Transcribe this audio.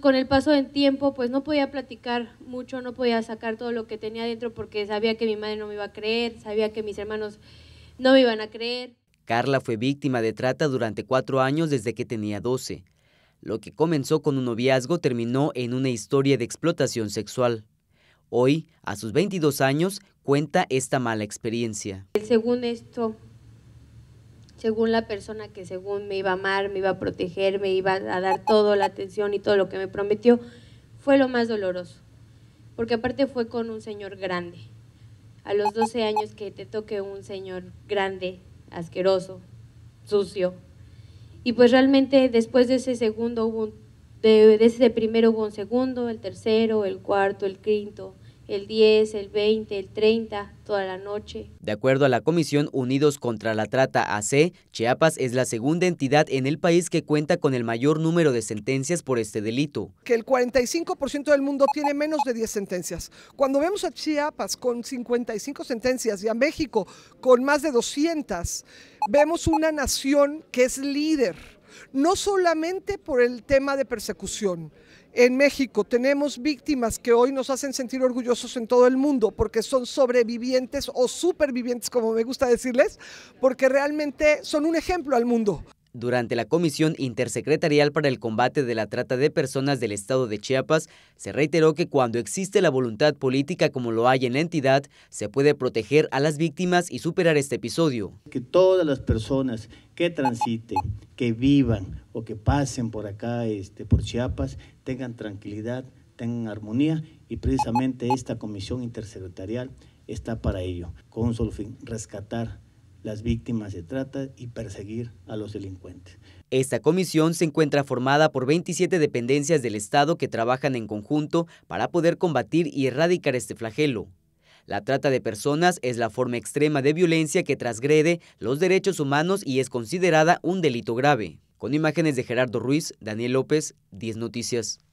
Pues, con el paso del tiempo pues no podía platicar mucho, no podía sacar todo lo que tenía dentro porque sabía que mi madre no me iba a creer, sabía que mis hermanos no me iban a creer. Carla fue víctima de trata durante cuatro años desde que tenía 12. Lo que comenzó con un noviazgo terminó en una historia de explotación sexual. Hoy, a sus 22 años, cuenta esta mala experiencia. Según esto, según la persona que según me iba a amar, me iba a proteger, me iba a dar toda la atención y todo lo que me prometió, fue lo más doloroso. Porque aparte fue con un señor grande. A los 12 años que te toque un señor grande, asqueroso, sucio. Y pues realmente después de ese segundo hubo de, de ese primero hubo un segundo, el tercero, el cuarto, el quinto el 10, el 20, el 30, toda la noche. De acuerdo a la Comisión Unidos contra la Trata AC, Chiapas es la segunda entidad en el país que cuenta con el mayor número de sentencias por este delito. Que el 45% del mundo tiene menos de 10 sentencias. Cuando vemos a Chiapas con 55 sentencias y a México con más de 200, vemos una nación que es líder, no solamente por el tema de persecución, en México. Tenemos víctimas que hoy nos hacen sentir orgullosos en todo el mundo porque son sobrevivientes o supervivientes, como me gusta decirles, porque realmente son un ejemplo al mundo. Durante la Comisión Intersecretarial para el Combate de la Trata de Personas del Estado de Chiapas, se reiteró que cuando existe la voluntad política como lo hay en la entidad, se puede proteger a las víctimas y superar este episodio. Que todas las personas que transiten, que vivan o que pasen por acá, este, por Chiapas, tengan tranquilidad, tengan armonía y precisamente esta Comisión Intersecretarial está para ello, con un solo fin, rescatar las víctimas de trata y perseguir a los delincuentes. Esta comisión se encuentra formada por 27 dependencias del Estado que trabajan en conjunto para poder combatir y erradicar este flagelo. La trata de personas es la forma extrema de violencia que transgrede los derechos humanos y es considerada un delito grave. Con imágenes de Gerardo Ruiz, Daniel López, 10 Noticias.